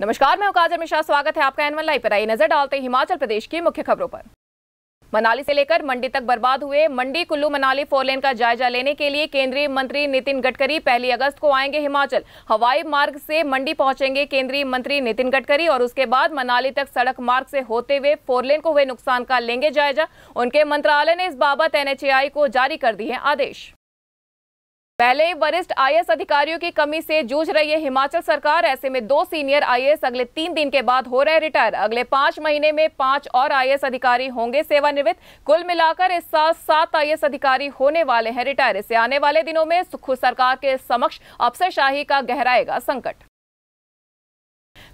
नमस्कार मैं उकाजर मिश्रा स्वागत है आपका एनवन लाइव पर आई नजर डालते हैं हिमाचल प्रदेश की मुख्य खबरों पर मनाली से लेकर मंडी तक बर्बाद हुए मंडी कुल्लू मनाली फोरलेन का जायजा लेने के लिए केंद्रीय मंत्री नितिन गडकरी पहली अगस्त को आएंगे हिमाचल हवाई मार्ग से मंडी पहुंचेंगे केंद्रीय मंत्री नितिन गडकरी और उसके बाद मनाली तक सड़क मार्ग से होते हुए फोरलेन को हुए नुकसान का लेंगे जायजा उनके मंत्रालय ने इस बाबत एनएचएआई को जारी कर दिए आदेश पहले वरिष्ठ आईएएस अधिकारियों की कमी से जूझ रही है हिमाचल सरकार ऐसे में दो सीनियर आईएएस अगले तीन दिन के बाद हो रहे रिटायर अगले पांच महीने में पांच और आईएएस अधिकारी होंगे सेवानिवृत्त कुल मिलाकर इस साल सात आईएएस अधिकारी होने वाले हैं रिटायर इससे आने वाले दिनों में सुखू सरकार के समक्ष अफसरशाही का गहराएगा संकट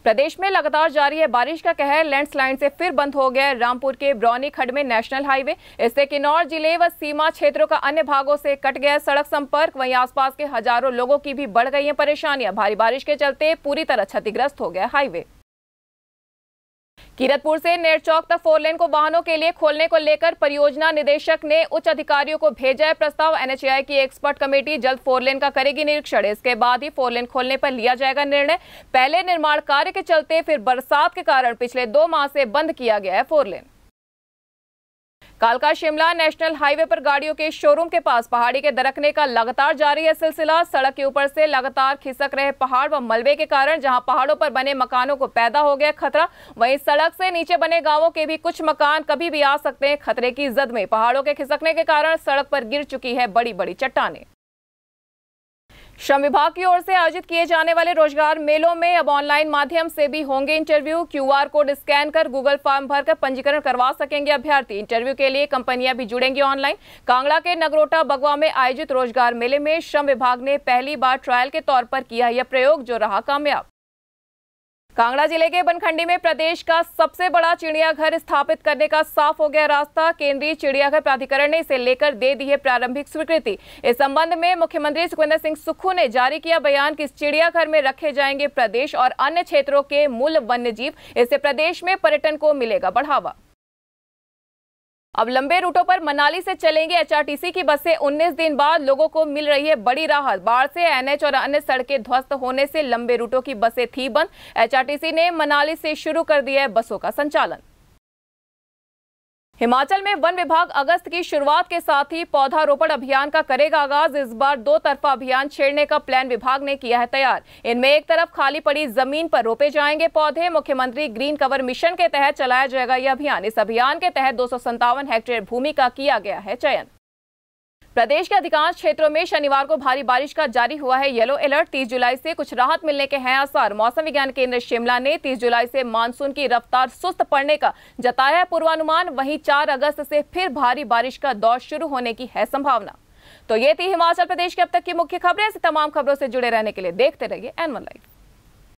प्रदेश में लगातार जारी है बारिश का कहर लैंडस्लाइड से फिर बंद हो गया रामपुर के ब्रौनी खड में नेशनल हाईवे इससे किन्नौर जिले व सीमा क्षेत्रों का अन्य भागों से कट गया सड़क संपर्क वहीं आसपास के हजारों लोगों की भी बढ़ गई है परेशानियां भारी बारिश के चलते पूरी तरह क्षतिग्रस्त हो गया हाईवे कीरतपुर से नेर चौक तक फोरलेन को वाहनों के लिए खोलने को लेकर परियोजना निदेशक ने उच्च अधिकारियों को भेजा है प्रस्ताव एनएचआई की एक्सपर्ट कमेटी जल्द फोरलेन का करेगी निरीक्षण इसके बाद ही फोरलेन खोलने पर लिया जाएगा निर्णय पहले निर्माण कार्य के चलते फिर बरसात के कारण पिछले दो माह से बंद किया गया है फोरलेन कालका शिमला नेशनल हाईवे पर गाड़ियों के शोरूम के पास पहाड़ी के दरकने का लगातार जारी है सिलसिला सड़क के ऊपर से लगातार खिसक रहे पहाड़ व मलबे के कारण जहां पहाड़ों पर बने मकानों को पैदा हो गया खतरा वहीं सड़क से नीचे बने गांवों के भी कुछ मकान कभी भी आ सकते हैं खतरे की जद में पहाड़ों के खिसकने के कारण सड़क पर गिर चुकी है बड़ी बड़ी चट्टाने श्रम विभाग की ओर से आयोजित किए जाने वाले रोजगार मेलों में अब ऑनलाइन माध्यम से भी होंगे इंटरव्यू क्यूआर कोड स्कैन कर गूगल फॉर्म भरकर पंजीकरण करवा सकेंगे अभ्यर्थी इंटरव्यू के लिए कंपनियां भी जुड़ेंगी ऑनलाइन कांगड़ा के नगरोटा बगवा में आयोजित रोजगार मेले में श्रम विभाग ने पहली बार ट्रायल के तौर पर किया यह प्रयोग जो रहा कामयाब कांगड़ा जिले के बनखंडी में प्रदेश का सबसे बड़ा चिड़ियाघर स्थापित करने का साफ हो गया रास्ता केंद्रीय चिड़ियाघर प्राधिकरण ने इसे लेकर दे दी है प्रारंभिक स्वीकृति इस संबंध में मुख्यमंत्री सुखविंदर सिंह सुक्खू ने जारी किया बयान कि इस चिड़ियाघर में रखे जाएंगे प्रदेश और अन्य क्षेत्रों के मूल वन्य जीव इससे प्रदेश में पर्यटन को मिलेगा बढ़ावा अब लंबे रूटों पर मनाली से चलेंगे एचआरटीसी की बसें 19 दिन बाद लोगों को मिल रही है बड़ी राहत बाढ़ से एनएच और अन्य सड़कें ध्वस्त होने से लंबे रूटों की बसें थी बंद एचआरटीसी ने मनाली से शुरू कर दिया है बसों का संचालन हिमाचल में वन विभाग अगस्त की शुरुआत के साथ ही पौधारोपण अभियान का करेगा आगाज इस बार दो तरफा अभियान छेड़ने का प्लान विभाग ने किया है तैयार इनमें एक तरफ खाली पड़ी जमीन पर रोपे जाएंगे पौधे मुख्यमंत्री ग्रीन कवर मिशन के तहत चलाया जाएगा यह अभियान इस अभियान के तहत दो हेक्टेयर भूमि का किया गया है चयन प्रदेश के अधिकांश क्षेत्रों में शनिवार को भारी बारिश का जारी हुआ है येलो अलर्ट 30 जुलाई से कुछ राहत मिलने के हैं आसार मौसम विज्ञान केंद्र शिमला ने 30 जुलाई से मानसून की रफ्तार सुस्त पड़ने का जताया है पूर्वानुमान वहीं 4 अगस्त से फिर भारी बारिश का दौर शुरू होने की है संभावना तो ये थी हिमाचल प्रदेश की अब तक की मुख्य खबरें ऐसी तमाम खबरों से जुड़े रहने के लिए देखते रहिए एनवन लाइफ